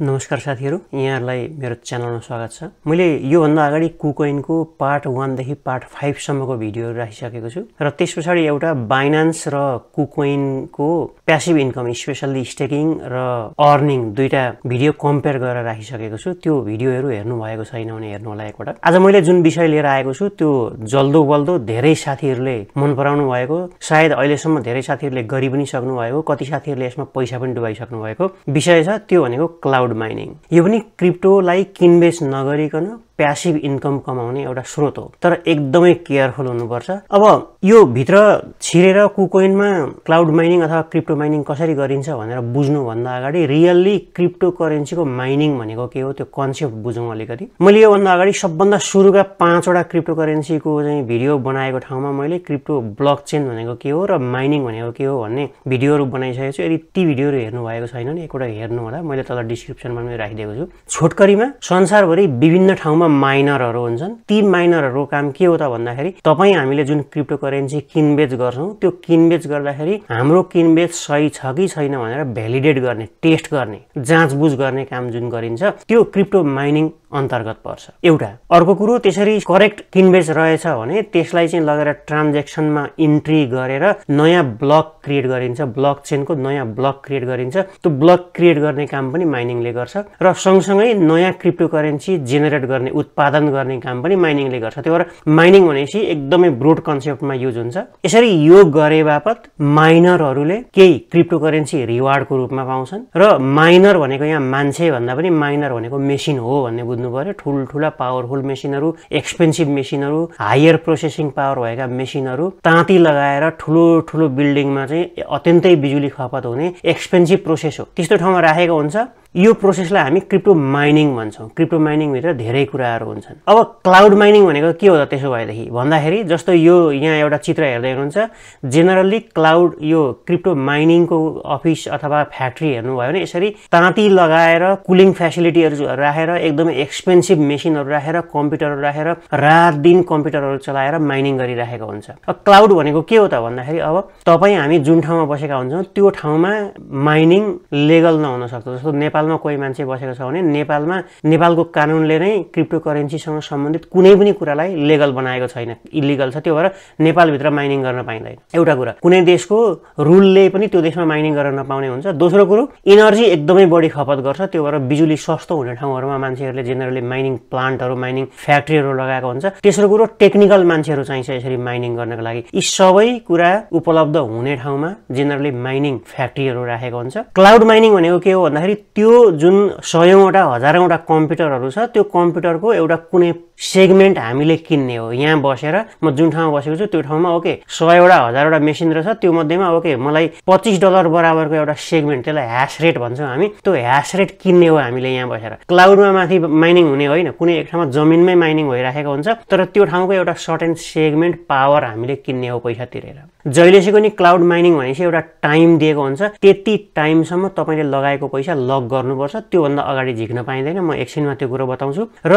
नमस्कार साथीहरू यहाँहरूलाई मेरो च्यानलमा स्वागत छ मैले योभन्दा अगाडि कुकोइनको पार्ट वानदेखि पार्ट फाइभसम्मको भिडियोहरू राखिसकेको छु र त्यस पछाडि एउटा बाइनान्स र कुकोइनको प्यासिभ इन्कम स्पेसल्ली स्टेकिङ र अर्निङ दुईवटा भिडियो कम्पेयर गरेर राखिसकेको छु त्यो भिडियोहरू हेर्नु भएको छैन भने हेर्नु होला एकपल्ट आज मैले जुन विषय लिएर आएको छु त्यो जल्दो बल्दो धेरै साथीहरूले मन पराउनु भएको सायद अहिलेसम्म धेरै साथीहरूले गरि पनि सक्नुभएको कति साथीहरूले यसमा पैसा पनि डुबाइसक्नु भएको विषय छ त्यो भनेको क्लाउड क्लाउड माइनिङ यो पनि क्रिप्टोलाई किनबेस नगरिकन प्यासिभ इन्कम कमाउने एउटा स्रोत हो तर एकदमै केयरफुल हुनुपर्छ अब यो भित्र छिरेर कुकोइनमा क्लाउड माइनिङ अथवा क्रिप्टो माइनिङ कसरी गरिन्छ भनेर बुझ्नुभन्दा अगाडि रियल्ली क्रिप्टो करेन्सीको माइनिङ भनेको के हो त्यो कन्सेप्ट बुझौँ अलिकति मैले योभन्दा अगाडि सबभन्दा सुरुका पाँचवटा क्रिप्टो करेन्सीको चाहिँ भिडियो बनाएको ठाउँमा मैले क्रिप्टो ब्लक चेन भनेको के हो र माइनिङ भनेको के हो भन्ने भिडियोहरू बनाइसकेको छु यदि ती भिडियोहरू हेर्नुभएको छैन भने एकवटा हेर्नु होला मैले तल डिस्क्रिप्सनमा पनि राखिदिएको छु छोटकरीमा संसारभरि विभिन्न ठाउँमा टोटलमा माइनरहरू हुन्छन् ती माइनरहरूको काम के हो त भन्दाखेरि तपाईँ हामीले जुन क्रिप्टो करेन्सी किनबेच गर्छौँ त्यो किनबेच गर्दाखेरि हाम्रो किनबेच सही छ कि छैन भनेर भ्यालिडेट गर्ने टेस्ट गर्ने जाँचबुझ गर्ने काम जुन गरिन्छ त्यो क्रिप्टो माइनिङ अन्तर्गत पर्छ एउटा अर्को कुरो त्यसरी करेक्ट किनबेच रहेछ भने त्यसलाई चाहिँ लगेर ट्रान्जेक्सनमा इन्ट्री गरेर नयाँ ब्लक क्रिएट गरिन्छ ब्लक चेनको नयाँ ब्लक क्रिएट गरिन्छ त्यो ब्लक क्रिएट गर्ने काम पनि माइनिङले गर्छ र सँगसँगै नयाँ क्रिप्टो करेन्सी जेनेरेट गर्ने उत्पादन गर्ने काम पनि माइनिङले गर्छ त्यो भएर माइनिङ भनेपछि एकदमै ब्रोड कन्सेप्टमा युज हुन्छ यसरी यो गरे बापत माइनरहरूले केही क्रिप्टो करेन्सी रिवार्डको रूपमा पाउँछन् र माइनर भनेको यहाँ मान्छे भन्दा पनि माइनर भनेको मेसिन हो भन्ने बुझ्नु खोज्नु पऱ्यो ठुल्ठुला पावरफुल मेसिनहरू एक्सपेन्सिभ मेसिनहरू हायर प्रोसेसिङ पावर भएका मेसिनहरू ताँती लगाएर ठुलो ठुलो बिल्डिङमा चाहिँ अत्यन्तै बिजुली खपत हुने एक्सपेन्सिभ प्रोसेस हो त्यस्तो ठाउँमा राखेको हुन्छ यो प्रोसेसलाई हामी क्रिप्टो माइनिङ भन्छौँ क्रिप्टो माइनिङभित्र धेरै कुराहरू हुन्छन् अब क्लाउड माइनिङ भनेको के हो त त्यसो भएदेखि भन्दाखेरि जस्तो यो यहाँ एउटा चित्र हेर्दै हुनुहुन्छ जेनरली क्लाउड यो क्रिप्टो माइनिङको अफिस अथवा फ्याक्ट्री हेर्नुभयो भने यसरी ताँती लगाएर कुलिङ फेसिलिटीहरू राखेर एकदमै एक्सपेन्सिभ मेसिनहरू राखेर कम्प्युटरहरू राखेर रात दिन कम्प्युटरहरू चलाएर माइनिङ गरिराखेको हुन्छ क्लाउड भनेको के हो त भन्दाखेरि अब तपाईँ हामी जुन ठाउँमा बसेका हुन्छौँ त्यो ठाउँमा माइनिङ लेगल नहुन सक्छ जस्तो नेपाल नेपालमा कोही मान्छे बसेको छ भने नेपालमा नेपालको कानुनले नै क्रिप्टो करेन्सीसँग सम्बन्धित कुनै पनि कुरालाई लेगल बनाएको छैन इलिगल छ त्यो भएर नेपालभित्र माइनिङ गर्न पाइँदैन एउटा कुरा कुनै देशको रुलले पनि त्यो देशमा माइनिङ गर्न नपाउने हुन्छ दोस्रो कुरो इनर्जी एकदमै बढी खपत गर्छ त्यो भएर बिजुली सस्तो हुने ठाउँहरूमा मान्छेहरूले जेनरली माइनिङ प्लान्टहरू माइनिङ फ्याक्ट्रीहरू लगाएको हुन्छ तेस्रो कुरो टेक्निकल मान्छेहरू चाहिन्छ यसरी माइनिङ गर्नको लागि यी सबै कुरा उपलब्ध हुने ठाउँमा जेनरली माइनिङ फ्याक्ट्रीहरू राखेको हुन्छ क्लाउड माइनिङ भनेको के हो भन्दाखेरि त्यो जुन सयौँवटा हजारौँवटा कम्प्युटरहरू छ त्यो कम्प्युटरको एउटा कुनै सेगमेन्ट हामीले किन्ने हो यहाँ बसेर म जुन ठाउँमा बसेको छु त्यो ठाउँमा ओके सयवटा हजारवटा मेसिन रहेछ त्यो मध्येमा ओके मलाई पच्चिस डलर बराबरको एउटा सेगमेन्ट त्यसलाई ह्यास रेट भन्छौँ हामी त्यो ह्यास रेट किन्ने हो हामीले यहाँ बसेर क्लाउडमा माथि माइनिङ हुने होइन कुनै एक ठाउँमा जमिनमै माइनिङ भइराखेको हुन्छ तर त्यो ठाउँको एउटा सर्टेन सेगमेन्ट पावर हामीले किन्ने हो पैसा तिरेर जहिलेसम्म नि क्लाउड माइनिङ भनेपछि एउटा टाइम दिएको हुन्छ त्यति टाइमसम्म तपाईँले लगाएको पैसा लक गर्नुपर्छ त्योभन्दा अगाडि झिक्न पाइँदैन म एकछिनमा त्यो कुरो बताउँछु र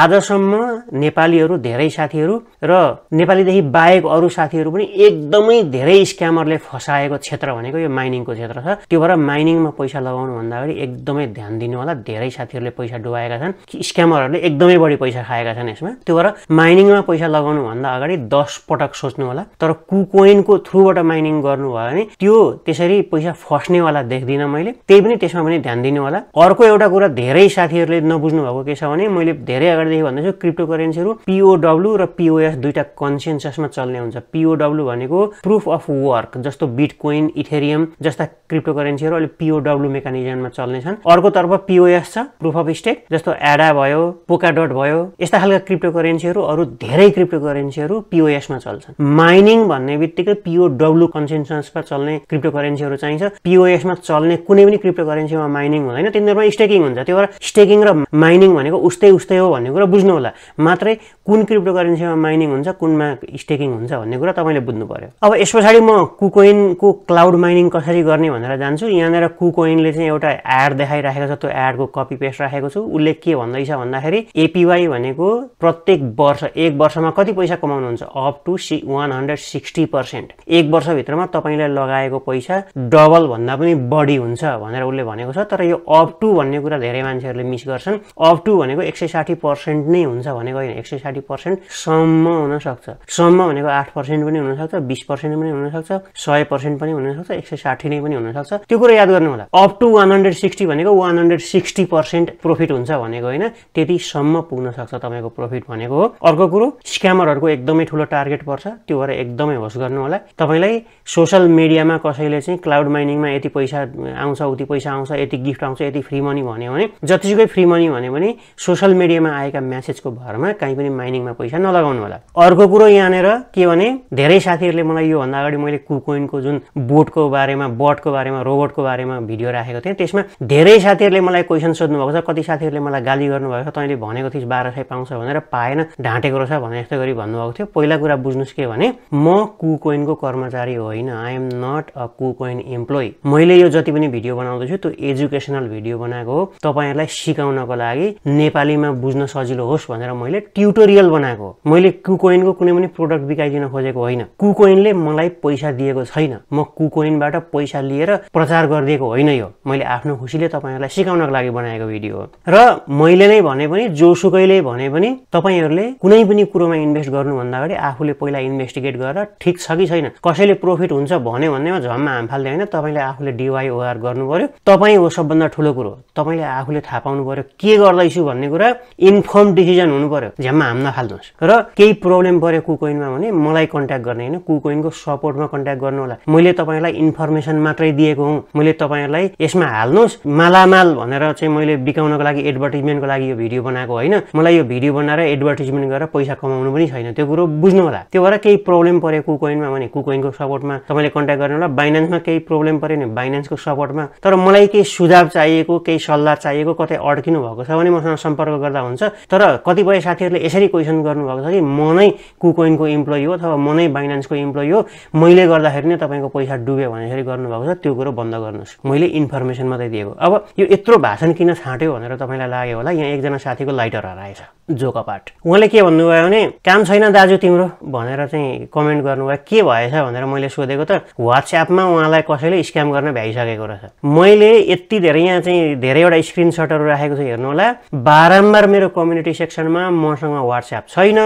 आजसम्म क्रममा नेपालीहरू धेरै साथीहरू र नेपालीदेखि बाहेक अरू साथीहरू पनि एकदमै धेरै स्क्यामरले फसाएको क्षेत्र भनेको यो माइनिङको क्षेत्र छ त्यो भएर माइनिङमा पैसा लगाउनु अगाडि एकदमै ध्यान दिनु होला धेरै साथीहरूले पैसा डुबाएका छन् स्क्यामरहरूले एकदमै बढी पैसा खाएका छन् यसमा त्यो भएर माइनिङमा पैसा लगाउनु भन्दा अगाडि दस पटक सोच्नु होला तर कुकोइनको थ्रुबाट माइनिङ गर्नुभयो भने त्यो त्यसरी पैसा फस्नेवाला देख्दिनँ मैले त्यही पनि त्यसमा पनि ध्यान दिनु होला अर्को एउटा कुरा धेरै साथीहरूले नबुझ्नु भएको के छ भने मैले धेरै अगाडिदेखि भन्दैछु क्रिप्टो करेन्सीहरू पिओडब्लु र पिओएस दुईवटा कन्सेन्ससमा चल्ने हुन्छ पिओडब्लु भनेको प्रुफ अफ वर्क जस्तो बिटकोइन इथेरियम जस्ता क्रिप्टो करेन्सीहरू अहिले पिओडब्लु मेकानिजममा चल्ने छन् अर्कोतर्फ पिओएस छ प्रुफ अफ स्टेक जस्तो एडा भयो पोकाडट भयो यस्ता खालका क्रिप्टो करेन्सीहरू अरू धेरै क्रिप्टो करेन्सीहरू पिओएसमा चल्छन् माइनिङ भन्ने बित्तिकै पिओडब्लु कन्सेन्ससमा चल्ने क्रिप्टो करेन्सीहरू चाहिन्छ पिओएसमा चल्ने कुनै पनि क्रिप्टो करेन्सीमा माइनिङ हुँदैन तिनीहरूमा स्टेकिङ हुन्छ त्यो भएर स्टेकिङ र माइनिङ भनेको उस्तै उस्तै हो भन्ने कुरा बुझ्नु होला मात्रै कुन क्रिप्टो करेन्सीमा माइनिङ हुन्छ कुनमा स्टेकिङ हुन्छ भन्ने कुरा तपाईँले बुझ्नु पऱ्यो अब यस पछाडि म कुकोइनको क्लाउड माइनिङ कसरी गर्ने भनेर जान्छु यहाँनिर कुकोइनले चाहिँ एउटा एड देखाइराखेको छ त्यो एडको कपी पेस्ट राखेको छु उसले के भन्दैछ भन्दाखेरि एपिवाई भनेको प्रत्येक वर्ष एक वर्षमा कति पैसा कमाउनुहुन्छ अप टु सि वान हन्ड्रेड सिक्सटी पर्सेन्ट एक वर्षभित्रमा तपाईँले लगाएको पैसा डबल भन्दा पनि बढी हुन्छ भनेर उसले भनेको छ तर यो अप टु भन्ने कुरा धेरै मान्छेहरूले मिस गर्छन् अप टु भनेको एक सय साठी पर्सेन्ट नै हुन्छ हुन्छ भनेको होइन एक सय साठी पर्सेन्टसम्म हुनसक्छ सम्म भनेको आठ पर्सेन्ट पनि हुनसक्छ बिस पर्सेन्ट पनि हुनसक्छ सय पर्सेन्ट पनि हुनसक्छ एक सय साठी नै पनि हुनसक्छ त्यो कुरो याद गर्नु होला up to one hundred sixty भनेको one hundred sixty percent profit हुन्छ भनेको होइन त्यतिसम्म पुग्न सक्छ तपाईँको प्रफिट भनेको हो अर्को कुरो स्क्यामरहरूको एकदमै ठुलो टार्गेट पर्छ त्यो भएर एकदमै होस गर्नु होला तपाईँलाई सोसल मिडियामा कसैले चाहिँ क्लाउड माइनिङमा यति पैसा आउँछ उति पैसा आउँछ यति गिफ्ट आउँछ यति फ्री मनी भन्यो भने जतिसुकै फ्री मनी भन्यो भने सोसल मिडियामा आएका म्यासेजको भरमा काहीँ पनि माइनिङमा पैसा नलगाउनु होला अर्को कुरो यहाँनिर के भने धेरै साथीहरूले मलाई योभन्दा अगाडि मैले कुकोइनको जुन बोटको बारेमा बटको बारेमा रोबोटको बारेमा भिडियो राखेको थिएँ त्यसमा धेरै साथीहरूले मलाई क्वेसन सोध्नु भएको छ कति साथीहरूले मलाई गाली गर्नुभएको छ तैँले भनेको थिइस् बाह्र सय पाउँछ भनेर पाएन ढाँटेको रहेछ भने यस्तो गरी भन्नुभएको थियो पहिला कुरा बुझ्नुहोस् के भने म कुकोइनको कर्मचारी होइन I am not a KuCoin employee मैले यो जति पनि भिडियो बनाउँदैछु त्यो एजुकेसनल भिडियो बनाएको हो तपाईँहरूलाई सिकाउनको लागि नेपालीमा बुझ्न सजिलो होस् भनेर भनेर मैले ट्युटोरियल बनाएको मैले कुकोइनको कुनै पनि प्रोडक्ट बिकाइदिन खोजेको होइन कुकोइनले मलाई पैसा दिएको छैन म कुकोइनबाट पैसा लिएर प्रचार गरिदिएको होइन यो मैले आफ्नो खुसीले तपाईँहरूलाई सिकाउनको लागि बनाएको भिडियो हो र मैले नै भने पनि जोसुकैले भने पनि तपाईँहरूले कुनै पनि कुरोमा इन्भेस्ट गर्नुभन्दा अगाडि आफूले पहिला इन्भेस्टिगेट गरेर ठिक छ कि छैन कसैले प्रोफिट हुन्छ भन्यो भन्दैमा झम्मा हाम फाल्दै होइन तपाईँले आफूले डिवाइओआर गर्नु पर्यो तपाईँ हो सबभन्दा ठुलो कुरो तपाईँले आफूले थाहा पाउनु पर्यो के गर्दैछु भन्ने कुरा इन्फर्म डिसिजन हुनु पर्यो झ्याम्मा हाम नफाल्नुहोस् र केही प्रब्लम पऱ्यो कुकोइनमा भने मलाई कन्ट्याक्ट गर्ने होइन कुकोइनको सपोर्टमा कन्ट्याक्ट गर्नु होला मैले तपाईँलाई इन्फर्मेसन मात्रै दिएको हुँ मैले तपाईँलाई यसमा हाल्नुहोस् मालामाल भनेर चाहिँ मैले बिकाउनको लागि एडभर्टिजमेन्टको लागि यो भिडियो बनाएको होइन मलाई यो भिडियो बनाएर एडभर्टिजमेन्ट गरेर पैसा कमाउनु पनि छैन त्यो कुरो बुझ्नु होला त्यो भएर केही प्रब्लम पऱ्यो कुकोइनमा भने कुकोइनको सपोर्टमा तपाईँले कन्ट्याक्ट गर्नु होला बाइनेन्समा केही प्रब्लम पऱ्यो भने बाइनेन्सको सपोर्टमा तर मलाई केही सुझाव चाहिएको केही सल्लाह चाहिएको कतै अड्किनु भएको छ भने मसँग सम्पर्क गर्दा हुन्छ तर कति कतिपय साथीहरूले यसरी क्वेसन गर्नुभएको छ कि म नै कुकोइनको इम्प्लोइ हो अथवा म नै बाइनान्सको इम्प्लोइ हो मैले गर्दाखेरि नै तपाईँको पैसा डुब्यो भनेर गर्नुभएको छ त्यो कुरो बन्द गर्नुहोस् मैले इन्फर्मेसन मात्रै दिएको अब यो यत्रो भाषण किन छाँट्यो भनेर तपाईँलाई लाग्यो होला यहाँ एकजना साथीको लाइटर हराएछ जो कपाट उहाँले के भन्नुभयो भने काम छैन दाजु तिम्रो भनेर चाहिँ कमेन्ट गर्नुभयो के भएछ भनेर मैले सोधेको त वाट्सएपमा उहाँलाई कसैले स्क्याम गर्न भ्याइसकेको रहेछ मैले यति धेरै यहाँ चाहिँ धेरैवटा स्क्रिनसटहरू राखेको छु हेर्नु होला बारम्बार मेरो कम्युनिटी सेक्सन सेक्सनमा मसँग वाट्सएप छैन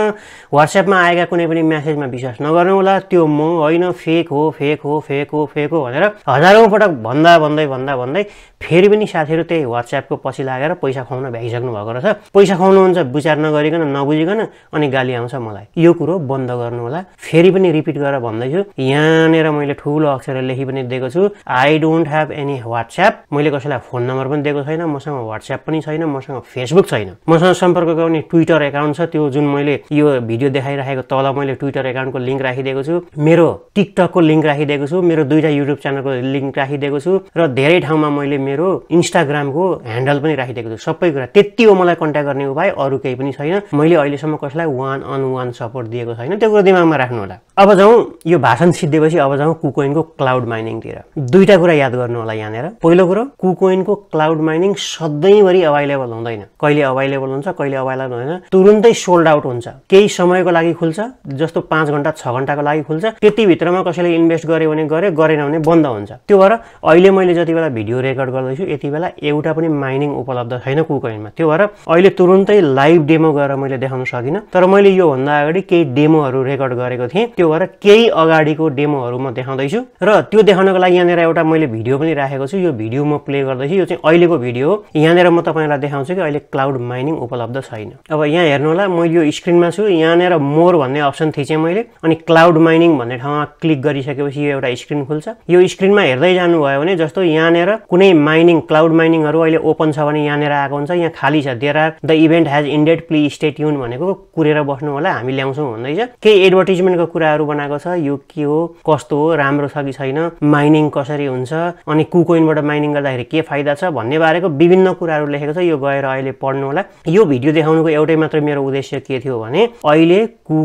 वाट्सएपमा आएका कुनै पनि म्यासेजमा विश्वास होला त्यो म होइन फेक हो फेक हो फेक हो फेक हो भनेर हजारौँ पटक भन्दा भन्दै भन्दा भन्दै फेरि पनि साथीहरू त्यही वाट्सएपको पछि लागेर पैसा खुवाउन भ्याइसक्नु भएको रहेछ पैसा खुवाउनुहुन्छ विचार नगरिकन नबुझिकन अनि गाली आउँछ मलाई यो कुरो बन्द गर्नुहोला फेरि पनि रिपिट गरेर भन्दैछु यहाँनिर मैले ठुलो अक्षर लेखि पनि दिएको छु I don't have any WhatsApp मैले कसैलाई फोन नम्बर पनि दिएको छैन मसँग वाट्सएप पनि छैन मसँग फेसबुक छैन मसँग सम्पर्क गर्ने ट्विटर एकाउन्ट छ त्यो जुन मैले यो भिडियो देखाइराखेको तल मैले ट्विटर एकाउन्टको लिङ्क राखिदिएको छु मेरो टिकटकको लिङ्क राखिदिएको छु मेरो दुईवटा युट्युब च्यानलको लिङ्क राखिदिएको छु र धेरै ठाउँमा मैले मेरो इन्स्टाग्रामको ह्यान्डल पनि राखिदिएको छु सबै कुरा त्यति हो मलाई कन्ट्याक्ट गर्ने उपाय अरू केही पनि छैन मैले अहिलेसम्म कसैलाई वान अन वान सपोर्ट दिएको छैन त्यो कुरो दिमागमा राख्नु होला अब जाउँ यो भाषण सिद्धिएपछि अब जाउँ कुकोइनको क्लाउड माइनिङतिर दुईवटा कुरा याद गर्नु होला यहाँनिर पहिलो कुरो कुकोइनको क्लाउड माइनिङ सधैँभरि अभाइलेबल हुँदैन कहिले अभाइलेबल हुन्छ कहिले अभाइलेबल होइन तुरुन्तै सोल्ड आउट हुन्छ केही समयको लागि खुल्छ जस्तो पाँच घन्टा छ घन्टाको लागि खुल्छ त्यति भित्रमा कसैले इन्भेस्ट गर्यो भने गरे गरेन भने बन्द हुन्छ त्यो भएर अहिले मैले जति बेला भिडियो रेकर्ड गर्दैछु यति बेला एउटा पनि माइनिङ उपलब्ध छैन कुकइनमा त्यो भएर अहिले तुरुन्तै लाइभ डेमो गरेर मैले देखाउन सकिनँ तर मैले योभन्दा अगाडि केही डेमोहरू रेकर्ड गरेको थिएँ त्यो भएर केही अगाडिको डेमोहरू म देखाउँदैछु र त्यो देखाउनको लागि यहाँनिर एउटा मैले भिडियो पनि राखेको छु यो भिडियो म प्ले गर्दैछु यो चाहिँ अहिलेको भिडियो हो यहाँनिर म तपाईँलाई देखाउँछु कि अहिले क्लाउड माइनिङ उपलब्ध छैन अब यहाँ हेर्नु होला म यो स्क्रिनमा छु यहाँनिर मोर भन्ने अप्सन थिचेँ मैले अनि क्लाउड माइनिङ भन्ने ठाउँमा क्लिक गरिसकेपछि यो एउटा स्क्रिन खुल्छ यो स्क्रिनमा हेर्दै जानुभयो भने जस्तो यहाँनिर कुनै माइनिङ क्लाउड माइनिङहरू अहिले ओपन छ भने यहाँनिर आएको हुन्छ यहाँ खाली छ there are the event has ended please stay युन भनेको कुरेर बस्नु होला हामी ल्याउँछौँ भन्दैछ केही एडभर्टिजमेन्टको कुराहरू बनाएको छ यो के हो कस्तो हो राम्रो छ कि छैन माइनिङ कसरी हुन्छ अनि कुकोइनबाट माइनिङ गर्दाखेरि के फाइदा छ भन्ने बारेको विभिन्न कुराहरू लेखेको छ यो गएर अहिले पढ्नु होला यो भिडियो देखाउनुको एउटै मात्र मेरो उद्देश्य के थियो भने अहिले कु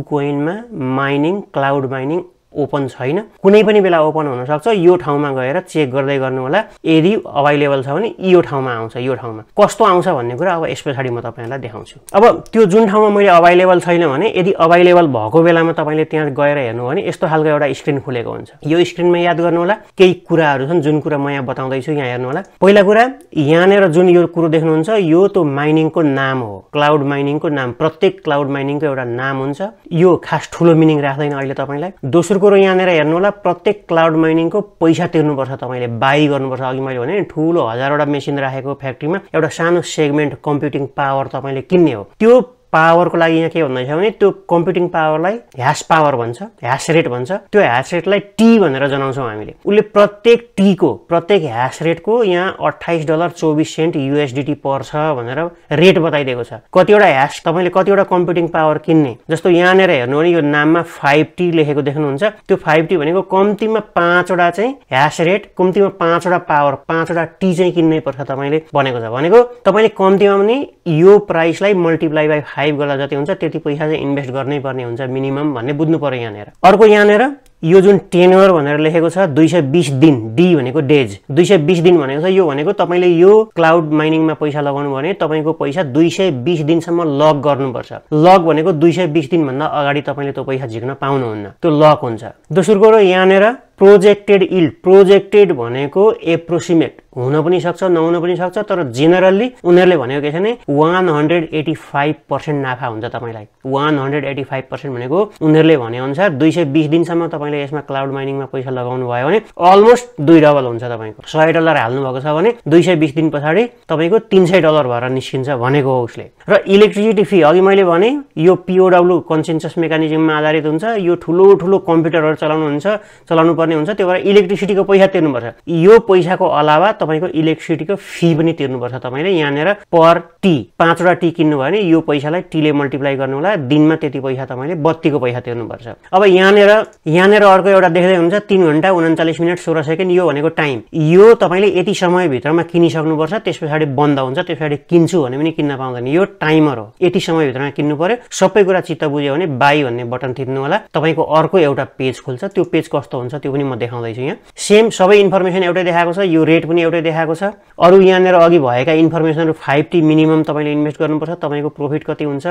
माइनिङ क्लाउड माइनिङ ओपन छैन कुनै पनि बेला ओपन हुनसक्छ यो ठाउँमा गएर चेक गर्दै गर्नु होला यदि अभाइलेबल छ भने यो ठाउँमा आउँछ यो ठाउँमा कस्तो आउँछ भन्ने कुरा अब यस पछाडि म तपाईँहरूलाई देखाउँछु अब त्यो जुन ठाउँमा मैले अभाइलेबल छैन भने यदि अभाइलेबल भएको बेलामा तपाईँले त्यहाँ गएर हेर्नु भने यस्तो खालको एउटा स्क्रिन खुलेको हुन्छ यो स्क्रिनमा याद गर्नुहोला केही कुराहरू छन् जुन कुरा म यहाँ बताउँदैछु यहाँ हेर्नुहोला पहिला कुरा यहाँनिर जुन यो कुरो देख्नुहुन्छ यो त माइनिङको नाम हो क्लाउड माइनिङको नाम प्रत्येक क्लाउड माइनिङको एउटा नाम हुन्छ यो खास ठुलो मिनिङ राख्दैन अहिले तपाईँलाई दोस्रो कुरो यहाँनिर हेर्नु होला प्रत्येक क्लाउड माइनिङको पैसा तिर्नुपर्छ तपाईँले बाई गर्नुपर्छ अघि मैले भने ठुलो हजारवटा मेसिन राखेको फ्याक्ट्रीमा एउटा सानो सेगमेन्ट कम्प्युटिङ पावर तपाईँले किन्ने हो त्यो पावरको लागि यहाँ के भन्दैछ भने त्यो कम्प्युटिङ पावरलाई ह्यास पावर भन्छ ह्यास रेट भन्छ त्यो ह्यास रेटलाई टी भनेर जनाउँछौँ हामीले उसले प्रत्येक टीको प्रत्येक ह्यास रेटको यहाँ अठाइस डलर चौबिस सेन्ट युएसडिटी पर्छ भनेर रेट बताइदिएको छ कतिवटा ह्यास तपाईँले कतिवटा कम्प्युटिङ पावर किन्ने जस्तो यहाँनिर हेर्नु भने यो नाममा फाइभ टी लेखेको देख्नुहुन्छ त्यो फाइभ टी भनेको कम्तीमा पाँचवटा चाहिँ ह्यास रेट कम्तीमा पाँचवटा पावर पाँचवटा टी चाहिँ किन्नै पर्छ तपाईँले भनेको छ भनेको तपाईँले कम्तीमा पनि यो प्राइसलाई मल्टिप्लाई बाई फाइभ गर्दा जति हुन्छ त्यति पैसा चाहिँ इन्भेस्ट गर्नै पर्ने हुन्छ मिनिमम भन्ने बुझ्नु पऱ्यो यहाँनिर अर्को यहाँनिर यो जुन टेनर भनेर लेखेको छ दुई सय बिस दिन डी भनेको डेज दुई सय बिस दिन भनेको छ यो भनेको तपाईँले यो क्लाउड माइनिङमा पैसा लगाउनु भने तपाईँको पैसा दुई सय बिस दिनसम्म लक गर्नुपर्छ लक भनेको दुई सय बिस दिनभन्दा अगाडि तपाईँले त्यो पैसा झिक्न पाउनुहुन्न त्यो लक हुन्छ दोस्रो कुरो यहाँनिर प्रोजेक्टेड इल्ड प्रोजेक्टेड भनेको एप्रोसिमेट हुन पनि सक्छ नहुन पनि सक्छ तर जेनरल्ली उनीहरूले भनेको के छ भने one hundred eighty five percent नाफा हुन्छ तपाईँलाई one hundred eighty five percent भनेको उनीहरूले भनेअनुसार दुई सय बिस दिनसम्म तपाईँले यसमा क्लाउड माइनिङमा पैसा लगाउनु भयो भने अलमोस्ट दुई डबल हुन्छ तपाईँको सय डलर हाल्नु भएको छ भने दुई सय बिस दिन पछाडि तपाईँको तिन सय डलर भएर निस्किन्छ भनेको हो उसले र इलेक्ट्रिसिटी फी अघि मैले भने यो पिओडब्लु कन्सेन्सस मेकानिजममा आधारित हुन्छ यो ठुलो ठुलो कम्प्युटरहरू चलाउनुहुन्छ चलाउनु पर्ने तिर्नुपर्ने हुन्छ त्यो भएर इलेक्ट्रिसिटीको पैसा तिर्नुपर्छ यो पैसाको अलावा तपाईँको इलेक्ट्रिसिटीको फी पनि तिर्नुपर्छ तपाईँले यहाँनिर पर टी पाँचवटा टी किन्नुभयो भने यो पैसालाई टीले मल्टिप्लाई गर्नु होला दिनमा त्यति पैसा तपाईँले बत्तीको पैसा तिर्नुपर्छ अब यहाँनिर यहाँनिर अर्को एउटा देख्दै हुन्छ तिन घन्टा उन्चालिस मिनट सोह्र सेकेन्ड यो भनेको टाइम यो तपाईँले यति समयभित्रमा किनिसक्नुपर्छ त्यस पछाडि बन्द हुन्छ त्यस पछाडि किन्छु भने पनि किन्न पाउँदैन यो टाइमर हो यति समयभित्रमा किन्नु पर्यो सबै कुरा चित्त बुझ्यो भने बाई भन्ने बटन थिच्नु होला तपाईँको अर्को एउटा पेज खुल्छ त्यो पेज कस्तो हुन्छ त्यो पनि पनि म देखाउँदैछु यहाँ सेम सबै इन्फर्मेसन एउटै देखाएको छ यो रेट पनि एउटै देखाएको छ अरू यहाँनिर अघि भएका इन्फर्मेसनहरू फाइभ टी मिनिमम तपाईँले इन्भेस्ट गर्नुपर्छ तपाईँको प्रफिट कति हुन्छ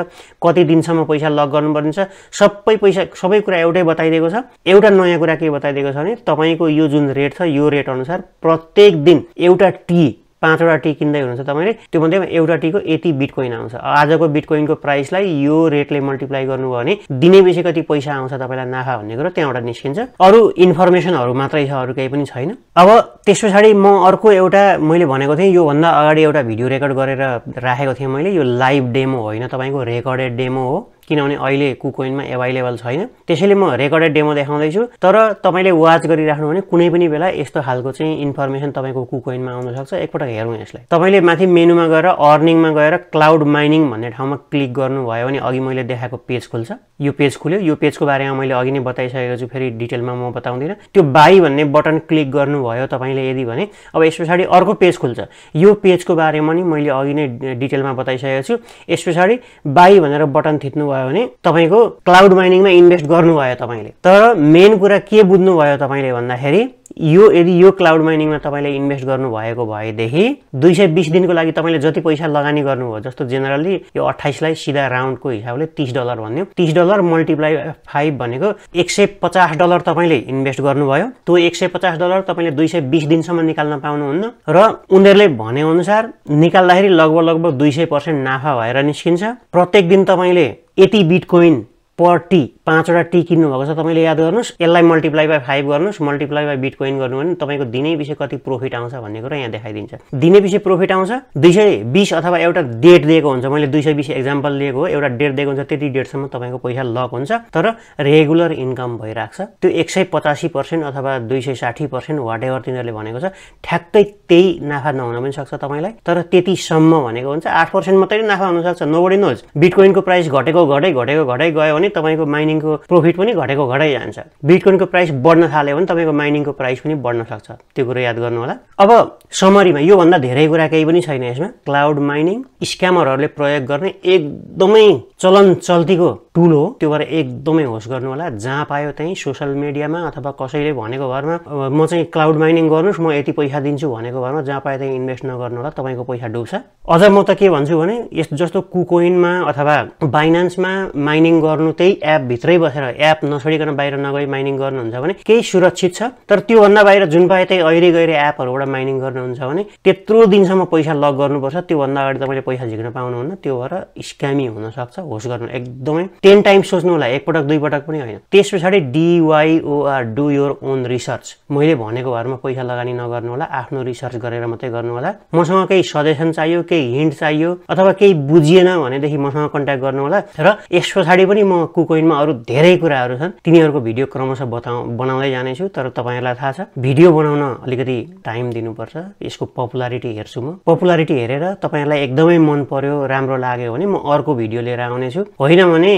कति दिनसम्म पैसा लक गर्नुपर्नेछ सबै पैसा सबै कुरा एउटै बताइदिएको छ एउटा नयाँ कुरा के बताइदिएको छ भने तपाईँको यो जुन रेट छ यो रेट अनुसार प्रत्येक दिन एउटा टी पाँचवटा टी किन्दै हुनुहुन्छ तपाईँले त्यो मध्येमा एउटा टीको यति बिटकोइन आउँछ आजको बिटकोइनको प्राइसलाई यो रेटले मल्टिप्लाई गर्नुभयो भने दिने बेसी कति पैसा आउँछ तपाईँलाई नाफा भन्ने कुरो त्यहाँबाट निस्किन्छ अरू इन्फर्मेसनहरू मात्रै छ अरू केही पनि छैन अब त्यस पछाडि म अर्को एउटा मैले भनेको थिएँ योभन्दा अगाडि एउटा भिडियो रेकर्ड गरेर राखेको थिएँ मैले यो लाइभ डेमो होइन तपाईँको रेकर्डेड डेमो हो किनभने अहिले कुकोइनमा एभाइलेबल छैन त्यसैले म रेकर्डेड डेमो देखाउँदैछु तर तपाईँले वाच गरिराख्नु भने कुनै पनि बेला यस्तो खालको चाहिँ इन्फर्मेसन तपाईँको कुकोइनमा सक्छ एकपटक हेरौँ यसलाई तपाईँले माथि मेनुमा गएर अर्निङमा गएर क्लाउड माइनिङ भन्ने ठाउँमा क्लिक गर्नुभयो भने अघि मैले देखाएको पेज खुल्छ यो पेज खुल्यो यो पेजको बारेमा मैले अघि नै बताइसकेको छु फेरि डिटेलमा म बताउँदिनँ त्यो बाई भन्ने बटन क्लिक गर्नुभयो तपाईँले यदि भने अब यस पछाडि अर्को पेज खुल्छ यो पेजको बारेमा नि मैले अघि नै डिटेलमा बताइसकेको छु यस पछाडि बाई भनेर बटन थिच्नु गर्नुभयो भने तपाईँको क्लाउड माइनिङमा इन्भेस्ट गर्नुभयो तपाईँले तर मेन कुरा के बुझ्नुभयो तपाईँले भन्दाखेरि यो यदि यो क्लाउड माइनिङमा तपाईँले इन्भेस्ट गर्नुभएको भएदेखि दुई सय बिस दिनको लागि तपाईँले जति पैसा लगानी गर्नुभयो जस्तो जेनरली यो अठाइसलाई सिधा राउन्डको हिसाबले तिस डलर भन्यो तिस डलर मल्टिप्लाई फाइभ भनेको एक सय पचास डलर तपाईँले इन्भेस्ट गर्नुभयो त्यो एक सय पचास डलर तपाईँले दुई सय बिस दिनसम्म निकाल्न पाउनुहुन्न र उनीहरूले भनेअनुसार निकाल्दाखेरि लगभग लगभग दुई सय पर्सेन्ट नाफा भएर निस्किन्छ प्रत्येक दिन तपाईँले 80 Bitcoin पर टी पाँचवटा टी किन्नुभएको छ तपाईँले याद गर्नुहोस् यसलाई मल्टिप्लाई बाई फाइभ गर्नुहोस् मल्टिप्लाई बाई बिटकोइन गर्नु भने तपाईँको दिनै पछि कति प्रोफिट आउँछ भन्ने कुरा यहाँ देखाइदिन्छ दिने पछि प्रोफिट आउँछ दुई सय बिस अथवा एउटा डेट दिएको हुन्छ मैले दुई सय बिस एक्जाम्पल लिएको हो एउटा डेट दिएको हुन्छ त्यति डेटसम्म तपाईँको पैसा लक हुन्छ तर रेगुलर इन्कम भइरहेको छ त्यो एक सय पचासी पर्सेन्ट अथवा दुई सय साठी पर्सेन्ट वाट एभर तिनीहरूले भनेको छ ठ्याक्कै त्यही नाफा नहुन पनि सक्छ तपाईँलाई तर त्यतिसम्म भनेको हुन्छ आठ पर्सेन्ट मात्रै नाफा हुनसक्छ नोबडी बिटकोइनको प्राइस घटेको घटै घटेको घटै गयो भने तपाईँको माइनिङको प्रफिट पनि घटेको घटाइ जान्छ बिटकोइनको प्राइस बढ्न थाल्यो भने तपाईँको माइनिङको प्राइस पनि बढ्न सक्छ त्यो कुरो याद गर्नु होला अब समरीमा योभन्दा धेरै कुरा केही पनि छैन यसमा क्लाउड माइनिङ स्क्यामरहरूले प्रयोग गर्ने एकदमै चलन चल्तीको टुल हो त्योबाट एकदमै होस् गर्नु होला जहाँ पायो त्यहीँ सोसियल मिडियामा अथवा कसैले भनेको घरमा म चाहिँ क्लाउड माइनिङ गर्नुहोस् म यति पैसा दिन्छु भनेको घरमा जहाँ पायो त्यहीँ इन्भेस्ट नगर्नु होला तपाईँको पैसा डुब्छ अझ म त के भन्छु भने यस जस्तो कुकोइनमा अथवा बाइनान्समा माइनिङ गर्नु त्यही एपभित्रै बसेर एप नछोडिकन बाहिर नगई माइनिङ गर्नुहुन्छ भने केही सुरक्षित छ तर त्योभन्दा बाहिर जुन पायो त्यही अहिले गएर एपहरूबाट माइनिङ गर्नुहुन्छ भने त्यत्रो दिनसम्म पैसा लक गर्नुपर्छ त्योभन्दा अगाडि तपाईँले पैसा झिक्न पाउनुहुन्न त्यो भएर स्क्यामी हुनसक्छ होस् गर्नु एकदमै टेन टाइम सोच्नु होला एकपटक दुईपटक पनि होइन त्यस पछाडि D Y O R do your own research मैले भनेको भरमा पैसा लगानी नगर्नु होला आफ्नो रिसर्च गरेर मात्रै गर्नु होला मसँग केही सजेसन चाहियो केही हिन्ट चाहियो अथवा केही बुझिएन भनेदेखि मसँग कन्ट्याक्ट गर्नु होला र यस पछाडि पनि म कुकोइनमा अरू धेरै कुराहरू छन् तिनीहरूको भिडियो क्रमशः बताउ बनाउँदै जानेछु तर तपाईँहरूलाई थाहा छ भिडियो बनाउन अलिकति टाइम दिनुपर्छ यसको पपुलारिटी हेर्छु म पपुलारिटी हेरेर तपाईँहरूलाई एकदमै मन पर्यो राम्रो लाग्यो भने म अर्को भिडियो लिएर आउनेछु होइन भने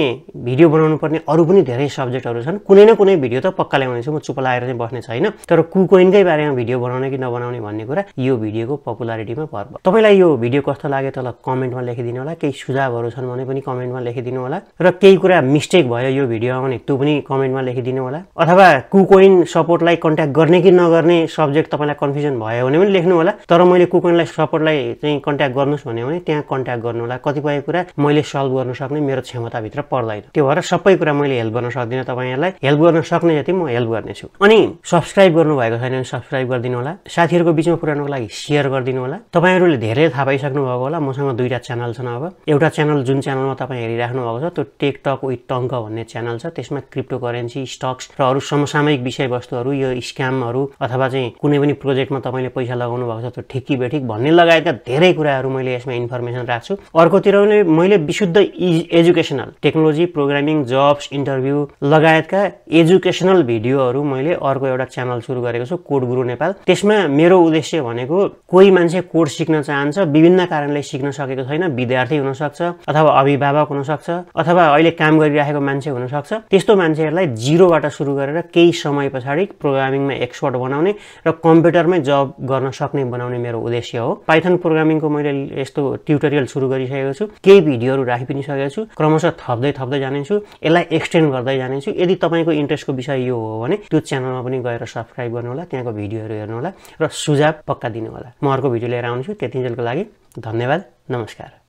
भिडियो बनाउनु पर्ने अरू पनि धेरै सब्जेक्टहरू छन् कुनै न कुनै भिडियो त पक्का ल्याउनेछु म चुप लागेर चाहिँ बस्ने छैन तर कुकोइनकै बारेमा भिडियो बनाउने कि नबनाउने भन्ने कुरा यो भिडियोको पपुलारिटीमा भर भयो तपाईँलाई यो भिडियो कस्तो लाग्यो तल कमेन्टमा लेखिदिनु होला केही सुझावहरू छन् भने पनि कमेन्टमा लेखिदिनु होला र केही कुरा मिस्टेक भयो यो भिडियोमा भने त्यो पनि कमेन्टमा लेखिदिनु होला अथवा कुकोइन सपोर्टलाई कन्ट्याक्ट गर्ने कि नगर्ने सब्जेक्ट तपाईँलाई कन्फ्युजन भयो भने पनि लेख्नु होला तर मैले कुकोइनलाई सपोर्टलाई चाहिँ कन्ट्याक्ट गर्नुहोस् भन्यो भने त्यहाँ कन्ट्याक्ट गर्नु होला कतिपय कुरा मैले सल्भ गर्न सक्ने मेरो क्षमताभित्र पर्छ पर्दैन त्यो भएर सबै कुरा मैले हेल्प गर्न सक्दिनँ तपाईँहरूलाई हेल्प गर्न सक्ने जति म हेल्प गर्नेछु अनि सब्सक्राइब गर्नुभएको छैन भने सब्सक्राइब गरिदिनु होला साथीहरूको बिचमा पुऱ्याउनुको लागि सेयर गरिदिनु होला तपाईँहरूले धेरै थाहा पाइसक्नु भएको होला मसँग दुईवटा च्यानल छन् अब एउटा च्यानल जुन च्यानलमा तपाईँ हेरिराख्नु भएको छ त्यो टेकटक विथ टङ्क भन्ने च्यानल छ त्यसमा क्रिप्टो करेन्सी स्टक्स र अरू समसामयिक विषयवस्तुहरू यो स्क्यामहरू अथवा चाहिँ कुनै पनि प्रोजेक्टमा तपाईँले पैसा लगाउनु भएको छ त्यो ठिकी बेठिक भन्ने लगायतका धेरै कुराहरू मैले यसमा इन्फर्मेसन राख्छु अर्कोतिर मैले विशुद्ध is educational technology technology programming jobs interview लगायतका एजुकेसनल भिडियोहरू मैले अर्को एउटा च्यानल सुरु गरेको छु कोड गुरु नेपाल त्यसमा मेरो उद्देश्य भनेको कोही मान्छे कोड सिक्न चाहन्छ विभिन्न कारणले सिक्न सकेको छैन विद्यार्थी हुनसक्छ अथवा अभिभावक हुनसक्छ अथवा अहिले काम गरिराखेको मान्छे हुनसक्छ त्यस्तो मान्छेहरूलाई जिरोबाट सुरु गरेर केही समय पछाडि प्रोग्रामिङमा एक्सपर्ट बनाउने र कम्प्युटरमै जब गर्न सक्ने बनाउने मेरो उद्देश्य हो पाइथन प्रोग्रामिङको मैले यस्तो ट्युटोरियल सुरु गरिसकेको छु केही भिडियोहरू राखि पनि सकेको छु क्रमशः थप्दै थप्दै जानेछु यसलाई एक्सटेन्ड गर्दै जानेछु यदि तपाईँको इन्ट्रेस्टको विषय यो हो भने त्यो च्यानलमा पनि गएर सब्सक्राइब होला त्यहाँको भिडियोहरू हेर्नुहोला र सुझाव पक्का दिनु होला म अर्को भिडियो लिएर आउँछु त्यतिन्जेलको लागि धन्यवाद नमस्कार